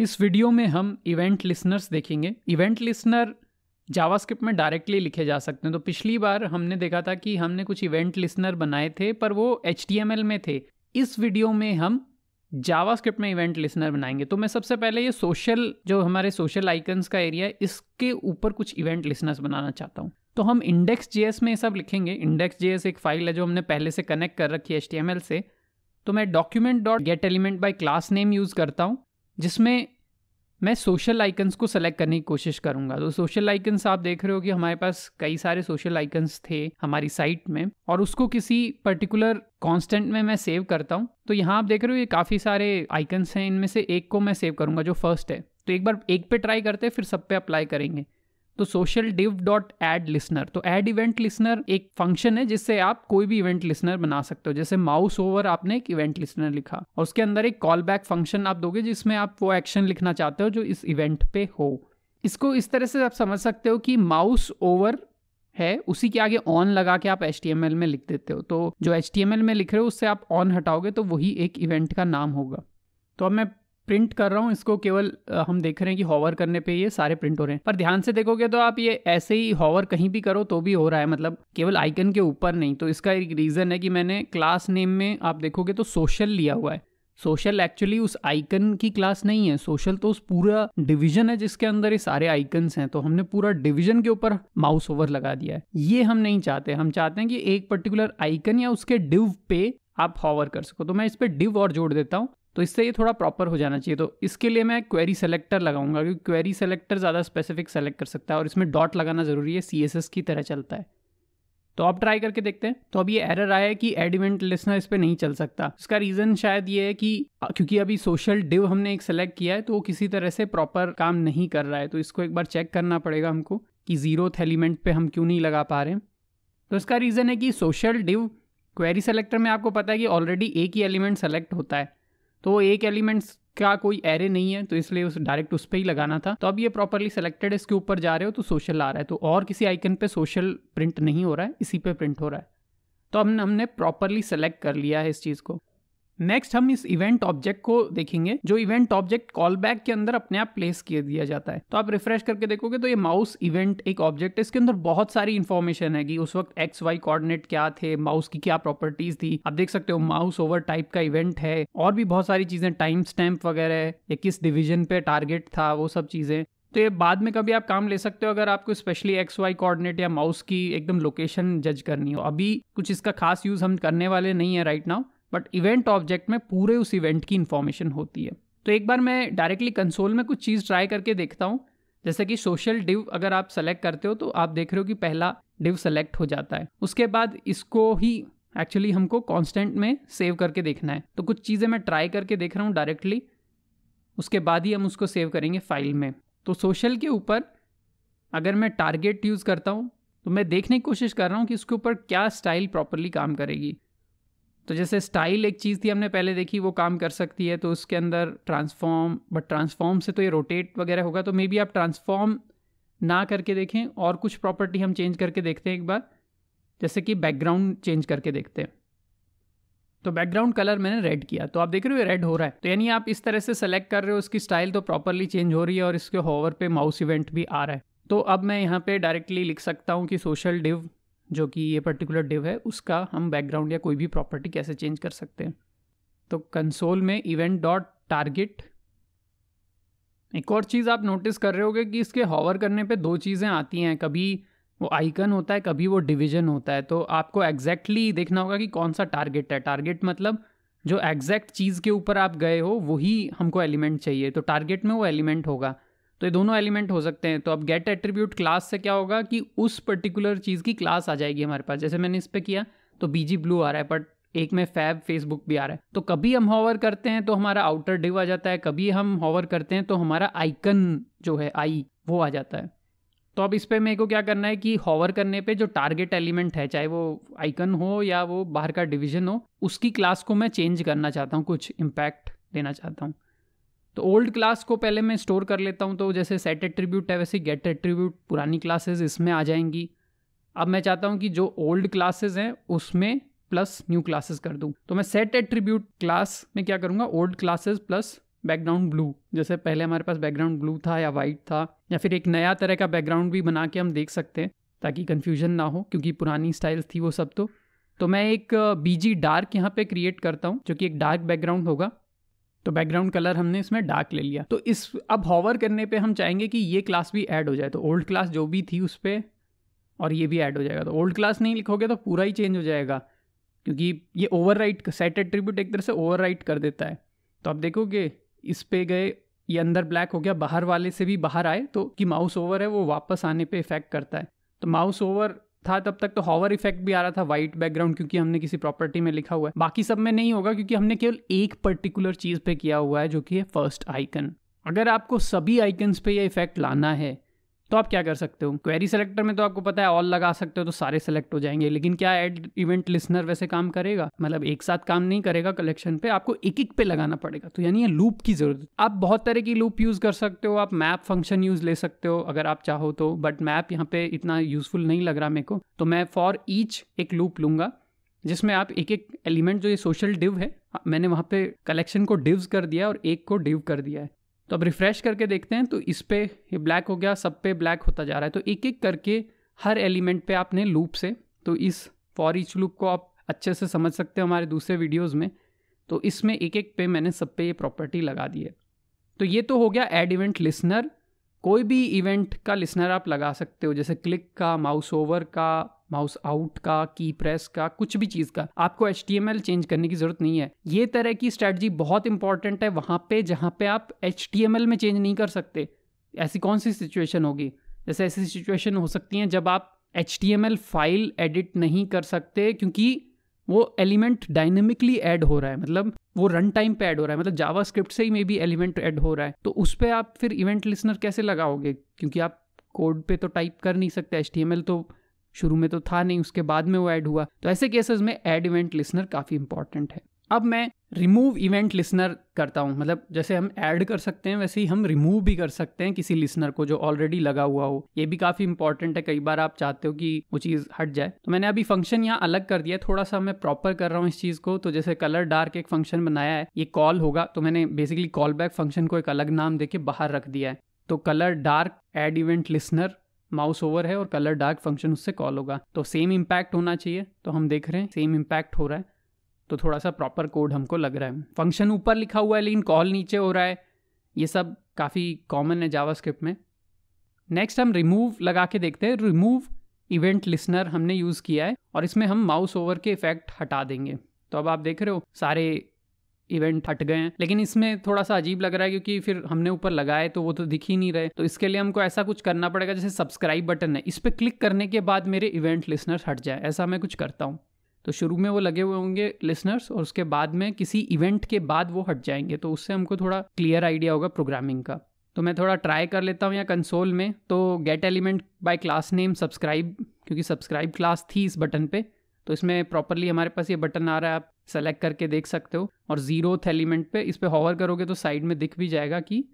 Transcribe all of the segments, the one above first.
इस वीडियो में हम इवेंट लिसनर्स देखेंगे इवेंट लिसनर जावास्क्रिप्ट में डायरेक्टली लिखे जा सकते हैं तो पिछली बार हमने देखा था कि हमने कुछ इवेंट लिसनर बनाए थे पर वो एच में थे इस वीडियो में हम जावास्क्रिप्ट में इवेंट लिसनर बनाएंगे तो मैं सबसे पहले ये सोशल जो हमारे सोशल आइकन्स का एरिया है इसके ऊपर कुछ इवेंट लिसनर्स बनाना चाहता हूँ तो हम इंडेक्स जेएस में ये सब लिखेंगे इंडेक्स जेएस एक फाइल है जो हमने पहले से कनेक्ट कर रखी है एच से तो मैं document dot get element by class name use करता हूँ जिसमें मैं सोशल आइकन्स को सेलेक्ट करने की कोशिश करूंगा तो सोशल आइकन्स आप देख रहे हो कि हमारे पास कई सारे सोशल आइकन्स थे हमारी साइट में और उसको किसी पर्टिकुलर कांस्टेंट में मैं सेव करता हूँ तो यहाँ आप देख रहे हो ये काफ़ी सारे आइकन्स हैं इनमें से एक को मैं सेव करूँगा जो फर्स्ट है तो एक बार एक पे ट्राई करते हैं फिर सब पे अप्लाई करेंगे तो social div dot add listener तो एड इवेंट लिसनर एक फंक्शन है जिससे आप कोई भी इवेंट लिसनर बना सकते हो जैसे माउस ओवर आपने एक इवेंट लिसनर लिखा और उसके अंदर एक कॉल बैक फंक्शन आप दोगे जिसमें आप वो एक्शन लिखना चाहते हो जो इस इवेंट पे हो इसको इस तरह से आप समझ सकते हो कि माउस ओवर है उसी के आगे ऑन लगा के आप एच में लिख देते हो तो जो एच में लिख रहे हो उससे आप ऑन हटाओगे तो वही एक इवेंट का नाम होगा तो अब मैं प्रिंट कर रहा हूँ इसको केवल हम देख रहे हैं कि हॉवर करने पे ये सारे प्रिंट हो रहे हैं पर ध्यान से देखोगे तो आप ये ऐसे ही हॉवर कहीं भी करो तो भी हो रहा है मतलब केवल आइकन के ऊपर नहीं तो इसका एक रीज़न है कि मैंने क्लास नेम में आप देखोगे तो सोशल लिया हुआ है सोशल एक्चुअली उस आइकन की क्लास नहीं है सोशल तो उस पूरा डिवीजन है जिसके अंदर ये सारे आइकन्स हैं तो हमने पूरा डिवीजन के ऊपर माउस ओवर लगा दिया है ये हम नहीं चाहते हम चाहते हैं कि एक पर्टिकुलर आइकन या उसके डिव पे आप हॉवर कर सको तो मैं इस पर डिव और जोड़ देता हूँ तो इससे ये थोड़ा प्रॉपर हो जाना चाहिए तो इसके लिए मैं क्वेरी सेलेक्टर लगाऊंगा क्योंकि क्वेरी सेलेक्टर ज़्यादा स्पेसिफिक सेलेक्ट कर सकता है और इसमें डॉट लगाना ज़रूरी है सी की तरह चलता है तो आप ट्राई करके देखते हैं तो अब ये एरर आया है कि एड इवेंट लिसनर इस पर नहीं चल सकता इसका रीज़न शायद ये है कि क्योंकि अभी सोशल डिव हमने एक सेलेक्ट किया है तो वो किसी तरह से प्रॉपर काम नहीं कर रहा है तो इसको एक बार चेक करना पड़ेगा हमको कि जीरो एलिमेंट पे हम क्यों नहीं लगा पा रहे हैं तो इसका रीज़न है कि सोशल डिव क्वेरी सेलेक्टर में आपको पता है कि ऑलरेडी एक ही एलिमेंट सेलेक्ट होता है तो एक एलिमेंट्स का कोई एरे नहीं है तो इसलिए उस डायरेक्ट उस पर ही लगाना था तो अब ये प्रॉपरली सेलेक्टेड है इसके ऊपर जा रहे हो तो सोशल आ रहा है तो और किसी आइकन पे सोशल प्रिंट नहीं हो रहा है इसी पे प्रिंट हो रहा है तो हमने हमने प्रॉपरली सेलेक्ट कर लिया है इस चीज़ को नेक्स्ट हम इस इवेंट ऑब्जेक्ट को देखेंगे जो इवेंट ऑब्जेक्ट कॉल बैक के अंदर अपने आप प्लेस किए दिया जाता है तो आप रिफ्रेश करके देखोगे तो ये माउस इवेंट एक ऑब्जेक्ट है इसके अंदर बहुत सारी इन्फॉर्मेशन है कि उस वक्त एक्स वाई कोऑर्डिनेट क्या थे माउस की क्या प्रॉपर्टीज थी आप देख सकते हो माउस ओवर टाइप का इवेंट है और भी बहुत सारी चीजें टाइम स्टैम्प वगैरह है या किस डिविजन पे टारगेट था वो सब चीजें तो ये बाद में कभी आप काम ले सकते हो अगर आपको स्पेशली एक्स वाई कोऑर्डिनेट या माउस की एकदम लोकेशन जज करनी हो अभी कुछ इसका खास यूज हम करने वाले नहीं है right now but event object में पूरे उस इवेंट की इन्फॉर्मेशन होती है तो एक बार मैं डायरेक्टली कंसोल में कुछ चीज़ ट्राई करके देखता हूँ जैसे कि सोशल डिव अगर आप सेलेक्ट करते हो तो आप देख रहे हो कि पहला डिव सेलेक्ट हो जाता है उसके बाद इसको ही एक्चुअली हमको कॉन्स्टेंट में सेव करके देखना है तो कुछ चीज़ें मैं ट्राई करके देख रहा हूँ डायरेक्टली उसके बाद ही हम उसको सेव करेंगे फाइल में तो सोशल के ऊपर अगर मैं टारगेट यूज़ करता हूँ तो मैं देखने की कोशिश कर रहा हूँ कि इसके ऊपर क्या स्टाइल प्रॉपरली काम करेगी तो जैसे स्टाइल एक चीज़ थी हमने पहले देखी वो काम कर सकती है तो उसके अंदर ट्रांसफॉर्म बट ट्रांसफॉर्म से तो ये रोटेट वगैरह होगा तो मे बी आप ट्रांसफॉर्म ना करके देखें और कुछ प्रॉपर्टी हम चेंज करके देखते हैं एक बार जैसे कि बैकग्राउंड चेंज करके देखते हैं तो बैकग्राउंड कलर मैंने रेड किया तो आप देख रहे हो रेड हो रहा है तो यानी आप इस तरह से सेलेक्ट कर रहे हो उसकी स्टाइल तो प्रॉपरली चेंज हो रही है और इसके होवर पे माउस इवेंट भी आ रहा है तो अब मैं यहाँ पे डायरेक्टली लिख सकता हूँ कि सोशल डिव जो कि ये पर्टिकुलर डिव है उसका हम बैकग्राउंड या कोई भी प्रॉपर्टी कैसे चेंज कर सकते हैं तो कंसोल में इवेंट डॉट टारगेट एक और चीज़ आप नोटिस कर रहे होगे कि इसके हॉवर करने पे दो चीज़ें आती हैं कभी वो आइकन होता है कभी वो डिवीजन होता है तो आपको एग्जैक्टली exactly देखना होगा कि कौन सा टारगेट है टारगेट मतलब जो एग्जैक्ट चीज़ के ऊपर आप गए हो वही हमको एलिमेंट चाहिए तो टारगेट में वो एलिमेंट होगा तो ये दोनों एलिमेंट हो सकते हैं तो अब गेट एट्रीब्यूट क्लास से क्या होगा कि उस पर्टिकुलर चीज़ की क्लास आ जाएगी हमारे पास जैसे मैंने इस पर किया तो बीजी ब्लू आ रहा है बट एक में फैब फेसबुक भी आ रहा है तो कभी हम हॉवर करते हैं तो हमारा आउटर डिव आ जाता है कभी हम हॉवर करते हैं तो हमारा आइकन जो है आई वो आ जाता है तो अब इस पर मेरे को क्या करना है कि हॉवर करने पे जो टारगेट एलिमेंट है चाहे वो आइकन हो या वो बाहर का डिवीजन हो उसकी क्लास को मैं चेंज करना चाहता हूँ कुछ इम्पैक्ट देना चाहता हूँ तो ओल्ड क्लास को पहले मैं स्टोर कर लेता हूँ तो जैसे सेट एट्रीब्यूट है वैसे गेट एट्रीब्यूट पुरानी क्लासेस इसमें आ जाएंगी अब मैं चाहता हूँ कि जो ओल्ड क्लासेस हैं उसमें प्लस न्यू क्लासेस कर दूँ तो मैं सेट एट्रीब्यूट क्लास में क्या करूँगा old classes plus background blue जैसे पहले हमारे पास बैकग्राउंड ब्लू था या वाइट था या फिर एक नया तरह का बैकग्राउंड भी बना के हम देख सकते हैं ताकि कन्फ्यूजन ना हो क्योंकि पुरानी स्टाइल्स थी वो सब तो तो मैं एक बीजी डार्क यहाँ पे क्रिएट करता हूँ जो कि एक डार्क बैकग्राउंड होगा तो बैकग्राउंड कलर हमने इसमें डार्क ले लिया तो इस अब हॉवर करने पे हम चाहेंगे कि ये क्लास भी ऐड हो जाए तो ओल्ड क्लास जो भी थी उस पर और ये भी ऐड हो जाएगा तो ओल्ड क्लास नहीं लिखोगे तो पूरा ही चेंज हो जाएगा क्योंकि ये ओवर राइट सेट एट्रीब्यूट एक तरह से ओवर राइट कर देता है तो आप देखोगे इस पे गए ये अंदर ब्लैक हो गया बाहर वाले से भी बाहर आए तो कि माउस ओवर है वो वापस आने पे इफेक्ट करता है तो माउस ओवर था तब तक तो हॉवर इफेक्ट भी आ रहा था व्हाइट बैकग्राउंड क्योंकि हमने किसी प्रॉपर्टी में लिखा हुआ है बाकी सब में नहीं होगा क्योंकि हमने केवल एक पर्टिकुलर चीज़ पे किया हुआ है जो कि है फर्स्ट आइकन अगर आपको सभी आइकन्स पे ये इफेक्ट लाना है तो आप क्या कर सकते हो क्वेरी सेलेक्टर में तो आपको पता है ऑल लगा सकते हो तो सारे सेलेक्ट हो जाएंगे लेकिन क्या एड इवेंट लिसनर वैसे काम करेगा मतलब एक साथ काम नहीं करेगा कलेक्शन पे आपको एक एक पे लगाना पड़ेगा तो यानी ये लूप की जरूरत आप बहुत तरह की लूप यूज कर सकते हो आप मैप फंक्शन यूज ले सकते हो अगर आप चाहो तो बट मैप यहाँ पे इतना यूजफुल नहीं लग रहा मेरे को तो मैं फॉर ईच एक लूप लूंगा जिसमें आप एक एक एलिमेंट जो ये सोशल डिव है मैंने वहाँ पे कलेक्शन को डिव्स कर दिया और एक को डिव कर दिया है तो अब रिफ़्रेश करके देखते हैं तो इस पर ये ब्लैक हो गया सब पे ब्लैक होता जा रहा है तो एक एक करके हर एलिमेंट पे आपने लूप से तो इस फॉर ईच लूप को आप अच्छे से समझ सकते हो हमारे दूसरे वीडियोज़ में तो इसमें एक एक पे मैंने सब पे ये प्रॉपर्टी लगा दी है तो ये तो हो गया एड इवेंट लिसनर कोई भी इवेंट का लिसनर आप लगा सकते हो जैसे क्लिक का माउस ओवर का माउस आउट का की प्रेस का कुछ भी चीज़ का आपको एच चेंज करने की ज़रूरत नहीं है ये तरह की स्ट्रैटी बहुत इंपॉर्टेंट है वहाँ पे जहाँ पे आप एच में चेंज नहीं कर सकते ऐसी कौन सी सिचुएशन होगी जैसे ऐसी सिचुएशन हो सकती हैं जब आप एच फाइल एडिट नहीं कर सकते क्योंकि वो एलिमेंट डायनेमिकली ऐड हो रहा है मतलब वो रन टाइम पे ऐड हो रहा है मतलब जावा स्क्रिप्ट से ही मे बी एलिमेंट ऐड हो रहा है तो उस पर आप फिर इवेंट लिसनर कैसे लगाओगे क्योंकि आप कोड पे तो टाइप कर नहीं सकते एच तो शुरू में तो था नहीं उसके बाद में वो ऐड हुआ तो ऐसे केसेस में एड इवेंट लिसनर काफ़ी इंपॉर्टेंट है अब मैं रिमूव इवेंट लिसनर करता हूँ मतलब जैसे हम ऐड कर सकते हैं वैसे ही हम रिमूव भी कर सकते हैं किसी लिसनर को जो ऑलरेडी लगा हुआ हो ये भी काफ़ी इंपॉर्टेंट है कई बार आप चाहते हो कि वो चीज़ हट जाए तो मैंने अभी फंक्शन यहाँ अलग कर दिया थोड़ा सा मैं प्रॉपर कर रहा हूँ इस चीज़ को तो जैसे कलर डार्क एक फंक्शन बनाया है ये कॉल होगा तो मैंने बेसिकली कॉल बैक फंक्शन को एक अलग नाम दे बाहर रख दिया है तो colour dark add event listener mouse over है और कलर डार्क फंक्शन उससे कॉल होगा तो सेम इम्पैक्ट होना चाहिए तो हम देख रहे हैं सेम इम्पैक्ट हो रहा है तो थोड़ा सा प्रॉपर कोड हमको लग रहा है फंक्शन ऊपर लिखा हुआ है लेकिन कॉल नीचे हो रहा है ये सब काफ़ी कॉमन है जावा में नेक्स्ट हम रिमूव लगा के देखते हैं रिमूव इवेंट लिसनर हमने यूज़ किया है और इसमें हम माउस ओवर के इफेक्ट हटा देंगे तो अब आप देख रहे हो सारे इवेंट हट गए हैं लेकिन इसमें थोड़ा सा अजीब लग रहा है क्योंकि फिर हमने ऊपर लगाए तो वो तो दिख ही नहीं रहे तो इसके लिए हमको ऐसा कुछ करना पड़ेगा जैसे सब्सक्राइब बटन है इस पर क्लिक करने के बाद मेरे इवेंट लिसनर हट जाए ऐसा मैं कुछ करता हूँ तो शुरू में वो लगे हुए होंगे लिसनर्स और उसके बाद में किसी इवेंट के बाद वो हट जाएंगे तो उससे हमको थोड़ा क्लियर आइडिया होगा प्रोग्रामिंग का तो मैं थोड़ा ट्राई कर लेता हूँ या कंसोल में तो get element by class name subscribe क्योंकि सब्सक्राइब क्लास थी इस बटन पे तो इसमें प्रॉपरली हमारे पास ये बटन आ रहा है आप सेलेक्ट करके देख सकते हो और ज़ीरोथ एलिमेंट पे इस पर हॉवर करोगे तो साइड में दिख भी जाएगा कि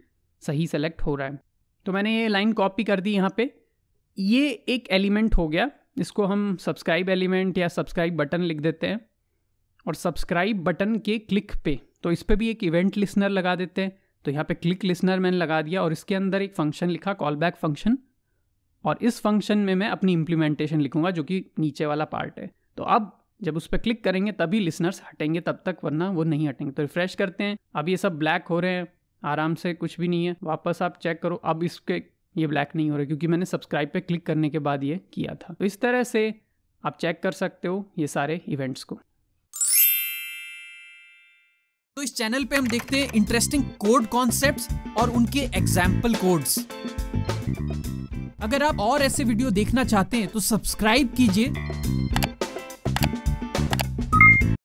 सही सेलेक्ट हो रहा है तो मैंने ये लाइन कॉपी कर दी यहाँ पे ये एक एलिमेंट हो गया इसको हम सब्सक्राइब एलिमेंट या सब्सक्राइब बटन लिख देते हैं और सब्सक्राइब बटन के क्लिक पे तो इस पर भी एक इवेंट लिसनर लगा देते हैं तो यहाँ पे क्लिक लिसनर मैंने लगा दिया और इसके अंदर एक फंक्शन लिखा कॉल बैक फंक्शन और इस फंक्शन में मैं अपनी इम्प्लीमेंटेशन लिखूंगा जो कि नीचे वाला पार्ट है तो अब जब उस पर क्लिक करेंगे तभी लिसनर्स हटेंगे तब तक वरना वो नहीं हटेंगे तो रिफ्रेश करते हैं अब ये सब ब्लैक हो रहे हैं आराम से कुछ भी नहीं है वापस आप चेक करो अब इसके ये ब्लैक नहीं हो रहा क्योंकि मैंने सब्सक्राइब पे क्लिक करने के बाद ये किया था तो इस तरह से आप चेक कर सकते हो ये सारे इवेंट्स को तो इस चैनल पे हम देखते हैं इंटरेस्टिंग कोड कॉन्सेप्ट्स और उनके एग्जाम्पल कोड्स अगर आप और ऐसे वीडियो देखना चाहते हैं तो सब्सक्राइब कीजिए